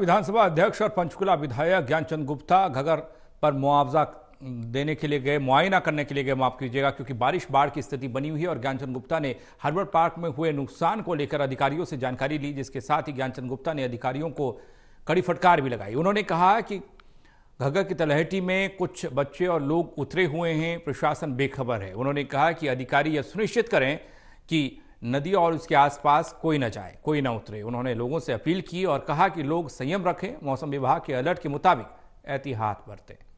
विधानसभा अध्यक्ष और पंचकुला विधायक ज्ञानचंद गुप्ता घगर पर मुआवजा देने के लिए गए मुआयना करने के लिए गए माफ कीजिएगा क्योंकि बारिश बाढ़ की स्थिति बनी हुई है और ज्ञानचंद गुप्ता ने हर्बल पार्क में हुए नुकसान को लेकर अधिकारियों से जानकारी ली जिसके साथ ही ज्ञानचंद गुप्ता ने अधिकारियों को कड़ी फटकार भी लगाई उन्होंने कहा कि घग्गर की तलहटी में कुछ बच्चे और लोग उतरे हुए हैं प्रशासन बेखबर है उन्होंने कहा कि अधिकारी यह सुनिश्चित करें कि नदी और उसके आसपास कोई न जाए कोई न उतरे उन्होंने लोगों से अपील की और कहा कि लोग संयम रखें मौसम विभाग के अलर्ट के मुताबिक एहतियात बरतें